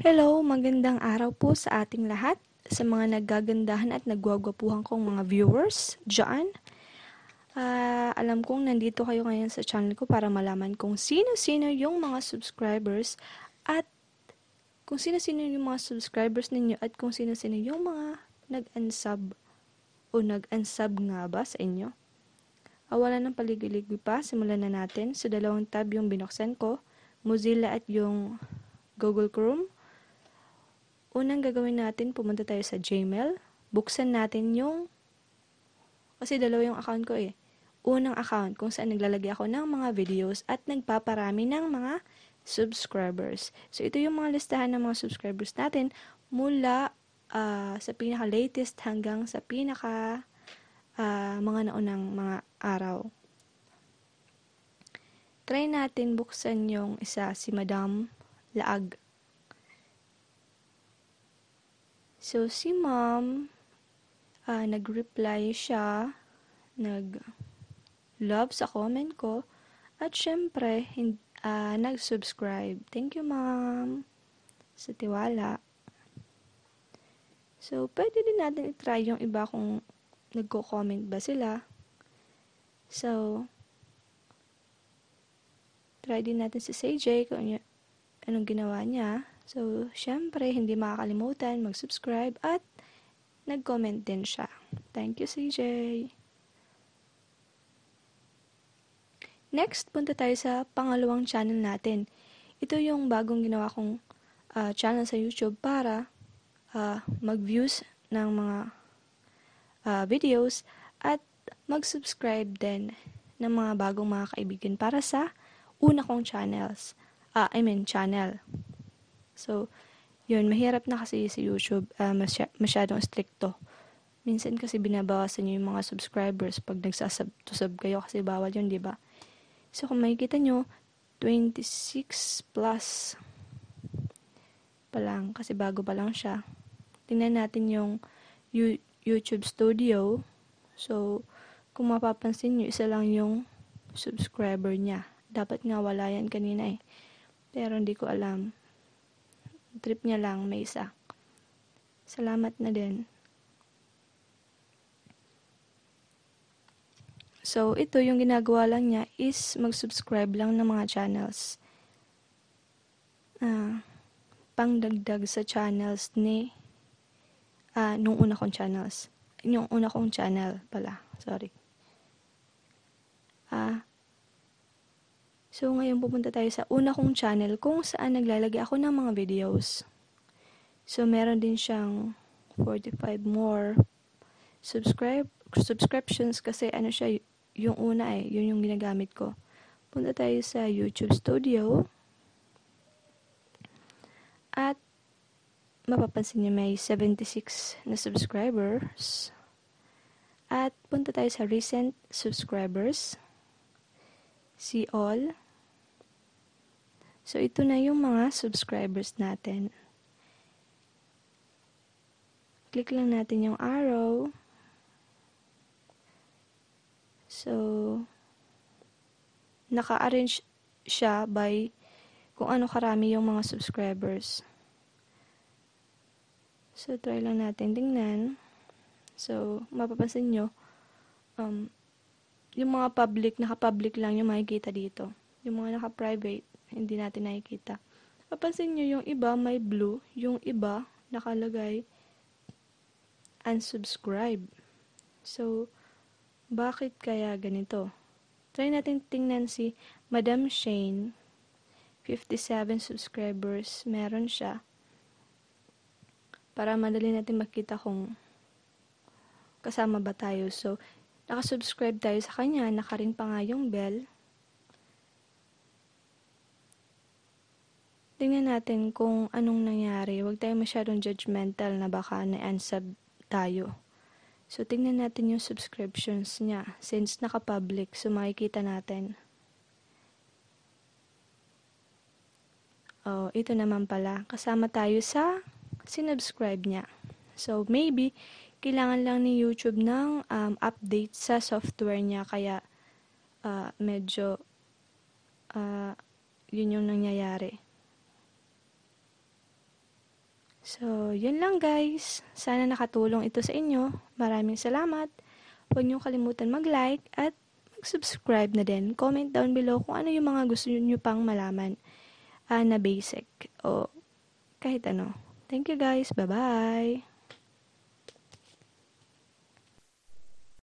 Hello, magandang araw po sa ating lahat, sa mga naggagandahan at nagwagwapuhan kong mga viewers dyan. Uh, ah, alam kong nandito kayo ngayon sa channel ko para malaman kung sino-sino yung mga subscribers at kung sino-sino yung mga subscribers ninyo at kung sino-sino yung mga nag-unsub o nag-unsub nga ba sa inyo. Awalan ah, ng paligid-ligid pa, simulan na natin. Sa dalawang tab yung binuksan ko, Mozilla at yung Google Chrome Unang gagawin natin, pumunta tayo sa Gmail. Buksan natin yung... Kasi dalawa yung account ko eh. Unang account kung saan naglalagay ako ng mga videos at nagpaparami ng mga subscribers. So, ito yung mga listahan ng mga subscribers natin mula uh, sa pinaka-latest hanggang sa pinaka uh, mga naunang mga araw. Try natin buksan yung isa si Madam Laag. So, si ma'am, uh, nag-reply siya, nag-love sa comment ko, at syempre, uh, nag-subscribe. Thank you, ma'am, sa tiwala. So, pwede din natin i-try yung iba kung nagko-comment ba sila. So, try din natin si CJ kung ano anong ginawa niya. So, syempre, hindi makakalimutan mag-subscribe at nag-comment din siya. Thank you, CJ! Next, punta tayo sa pangalawang channel natin. Ito yung bagong ginawa kong uh, channel sa YouTube para uh, mag-views ng mga uh, videos at mag-subscribe din ng mga bagong mga kaibigan para sa una kong channels. Uh, I mean, channel. So, yun, mahirap na kasi si YouTube, uh, ah, masy- masyadong stricto. Minsan kasi binabawasan nyo yung mga subscribers pag nagsasub-to-sub kayo kasi bawal yun, di ba? So, kung makikita nyo, 26 plus pa lang kasi bago pa lang siya. Tingnan natin yung YouTube Studio. So, kung mapapansin nyo, isa lang yung subscriber niya. Dapat nga wala yan kanina eh. Pero hindi ko alam. Trip niya lang, may isa. Salamat na din. So, ito yung ginagawa lang niya is mag-subscribe lang ng mga channels. Ah, pangdagdag sa channels ni ah, nung una kong channels. Yung una kong channel pala, sorry. Ah, So, ngayon pupunta tayo sa una kong channel kung saan naglalagay ako ng mga videos. So, meron din siyang 45 more subscribe subscriptions kasi ano siya yung una eh, yun yung ginagamit ko. Punta tayo sa YouTube Studio. At mapapansin niyo may 76 na subscribers. At punta tayo sa recent subscribers. See all. So, ito na yung mga subscribers natin. Click lang natin yung arrow. So, naka-arrange siya by kung ano karami yung mga subscribers. So, try lang natin tingnan. So, mapapansin nyo, um, yung mga public, naka-public lang yung makikita dito. Yung mga naka-private, hindi natin nakikita. Papansin nyo, yung iba may blue, yung iba nakalagay unsubscribe. So, bakit kaya ganito? Try natin tingnan si Madam Shane. 57 subscribers meron siya. Para madali natin makita kung kasama ba tayo. So, nakasubscribe tayo sa kanya, naka ring pa nga yung bell. tingnan natin kung anong nangyari. Huwag tayo masyadong judgmental na baka na-unsub tayo. So, tingnan natin yung subscriptions niya. Since naka-public, so makikita natin. Oh, ito naman pala. Kasama tayo sa sinubscribe niya. So, maybe, kailangan lang ni YouTube ng um, update sa software niya. Kaya, uh, medyo, uh, yun yung nangyayari. So, yun lang guys. Sana nakatulong ito sa inyo. Maraming salamat. Huwag niyong kalimutan mag-like at mag-subscribe na din. Comment down below kung ano yung mga gusto niyo pang malaman uh, na basic o kahit ano. Thank you guys. Bye-bye.